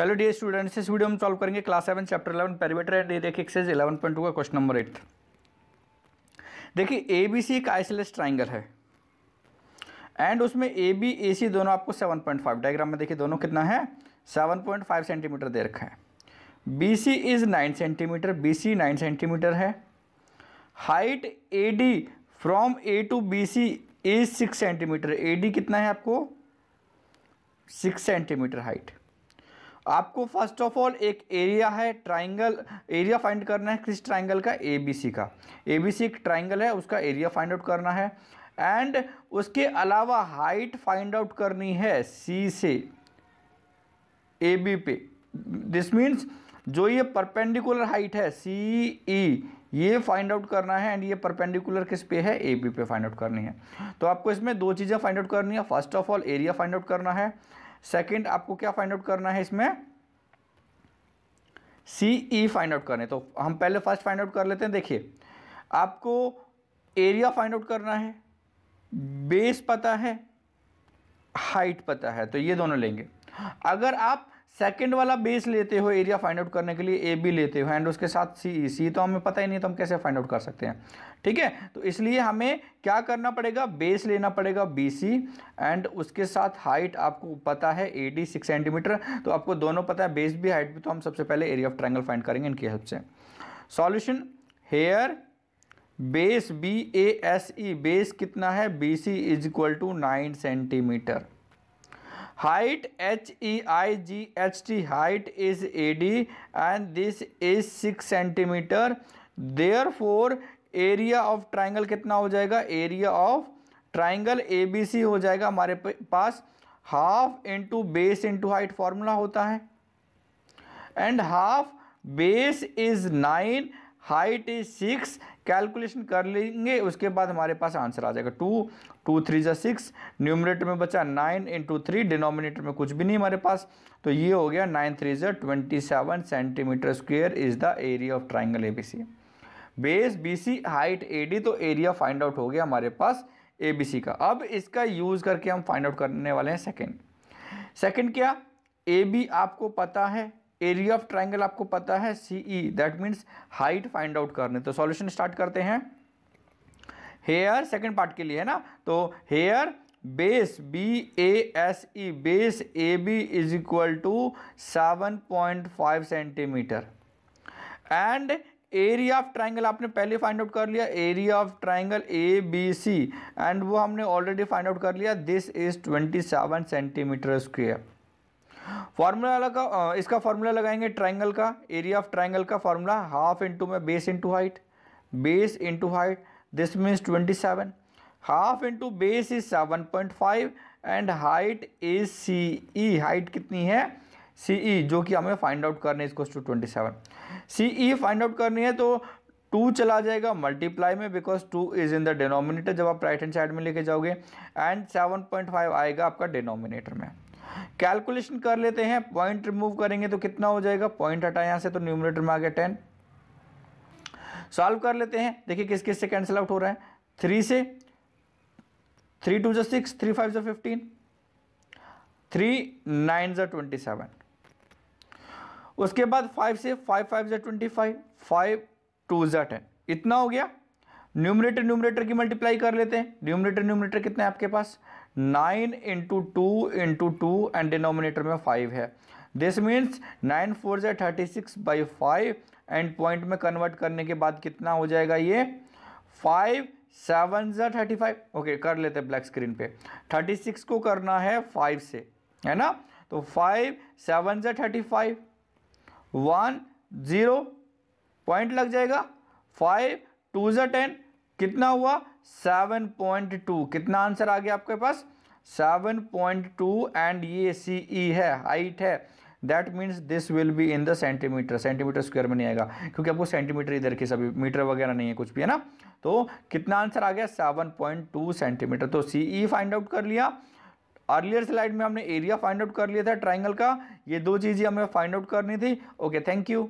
hello dear students इस video में solve करेंगे class seven chapter eleven perimeter and area की एक्सरसाइज इलेवन पॉइंट टू का question number eight देखिए A B सी एक आइसलेस ट्राइंगल है एंड उसमें ए बी ए सी दोनों आपको सेवन पॉइंट फाइव डायग्राम में देखिए दोनों कितना है सेवन पॉइंट फाइव सेंटीमीटर दे रखा है B C is nine centimetre B C nine centimetre है height A D from A to B C is six centimetre A D कितना है आपको सिक्स सेंटीमीटर हाइट आपको फर्स्ट ऑफ ऑल एक area है ट्राइंगल एरिया फाइंड करना है किस ट्राइंगल का ए बी सी का ए बी सी एक ट्राइंगल है उसका एरिया फाइंड आउट करना है एंड उसके अलावा हाइट फाइंड आउट करनी है सी से ए बी पे दिस मीन्स जो ये परपेंडिकुलर हाइट है सी ई e, ये फाइंड आउट करना है एंड ये परपेंडिकुलर किस पे है ए बी पे फाइंड आउट करनी है तो आपको इसमें दो चीज़ें फाइंड आउट करनी है first of all area find out करना है सेकंड आपको क्या फाइंड आउट करना है इसमें C E e find out करने तो हम पहले फर्स्ट फाइंड आउट कर लेते हैं देखिए आपको एरिया फाइंड आउट करना है बेस पता है हाइट पता है तो ये दोनों लेंगे अगर आप सेकंड वाला बेस लेते हो एरिया फाइंड आउट करने के लिए ए बी लेते हो एंड उसके साथ सी ई सी तो हमें पता ही नहीं तो हम कैसे फाइंड आउट कर सकते हैं ठीक है तो इसलिए हमें क्या करना पड़ेगा बेस लेना पड़ेगा बी सी एंड उसके साथ हाइट आपको पता है ए डी सिक्स सेंटीमीटर तो आपको दोनों पता है बेस भी हाइट भी तो हम सबसे पहले एरिया ऑफ ट्राइंगल फाइंड करेंगे इनकी हेल्प से solution here base B A S E base कितना है B C is equal to nine centimetre height H E I G H T height is A D and this is six centimetre therefore area of triangle कितना हो जाएगा area of triangle A B C हो जाएगा हमारे पास half into base into height formula होता है and half base is nine height is six calculation कर लेंगे उसके बाद हमारे पास आंसर आ जाएगा टू टू थ्री जो सिक्स न्यूमरेटर में बचा नाइन इंटू थ्री डिनोमिनेटर में कुछ भी नहीं हमारे पास तो ये हो गया नाइन थ्री जो twenty seven centimetre square is the area of triangle A B C base B C height A D तो एरिया फाइंड आउट हो गया हमारे पास ए बी सी का अब इसका यूज़ करके हम फाइंड आउट करने वाले हैं सेकेंड सेकेंड क्या ए बी आपको पता है एरिया ऑफ ट्राइंगल आपको पता है C E that means height find out करने तो सॉल्यूशन स्टार्ट करते हैं हेयर सेकेंड पार्ट के लिए है ना तो here base B A S E base A B is equal to seven point five centimetre and area of triangle आपने पहले फाइंड आउट कर लिया area of triangle A B C and वो हमने ऑलरेडी फाइंड आउट कर लिया this is twenty seven centimetre square formula लगा इसका फार्मूला लगाएंगे ट्राइंगल का एरिया ऑफ ट्राइंगल का फार्मूला हाफ इंटू में base into height base into height this means twenty seven half into base is seven point five and height is C E height कितनी है C ई जो कि हमें find out करनी है इसको two twenty seven C E find out करनी है तो टू चला जाएगा मल्टीप्लाई में because two is in the denominator जब आप राइट हैंड साइड में लेके जाओगे एंड सेवन पॉइंट फाइव आएगा आपका डिनोमिनेटर में कैलकुलेशन कर लेते हैं पॉइंट रिमूव करेंगे तो कितना हो जाएगा पॉइंट हटा यहाँ से तो न्यूमिनेटर में आ गया टेन सॉल्व कर लेते हैं देखिए किस किस से कैंसिल आउट हो रहा है थ्री से थ्री टू जो सिक्स थ्री फाइव जो फिफ्टीन थ्री नाइन जो ट्वेंटी सेवन उसके बाद फाइव से फाइव फाइव जो ट्वेंटी फाइव फाइव टू जो टेन इतना हो गया न्यूमरेटर न्यूमरेटर की मल्टीप्लाई कर लेते हैं न्यूमरेटर न्यूमरेटर कितने आपके पास nine into two into two and denominator में फाइव है दिस मीन्स नाइन फोर जै thirty six by five and point में कन्वर्ट करने के बाद कितना हो जाएगा ये फाइव सेवन जै थर्टी फाइव ओके कर लेते हैं ब्लैक स्क्रीन पे थर्टी सिक्स को करना है फाइव से है ना तो फाइव सेवन जै thirty five one zero point लग जाएगा फाइव टू जो टेन कितना हुआ सेवन पॉइंट टू कितना आंसर आ गया आपके पास सेवन पॉइंट टू एंड ये सी ई है हाइट है that means this will be in the centimetre centimetre square में नहीं आएगा क्योंकि आपको सेंटीमीटर इधर के सभी मीटर वगैरह नहीं है कुछ भी है ना तो कितना आंसर आ गया सेवन पॉइंट टू सेंटीमीटर तो सी ई फाइंड आउट कर लिया अर्लियर स्लाइड में हमने एरिया फाइंड आउट कर लिया था ट्राइंगल का ये दो चीज़ें हमें फाइंड आउट करनी थी ओके थैंक यू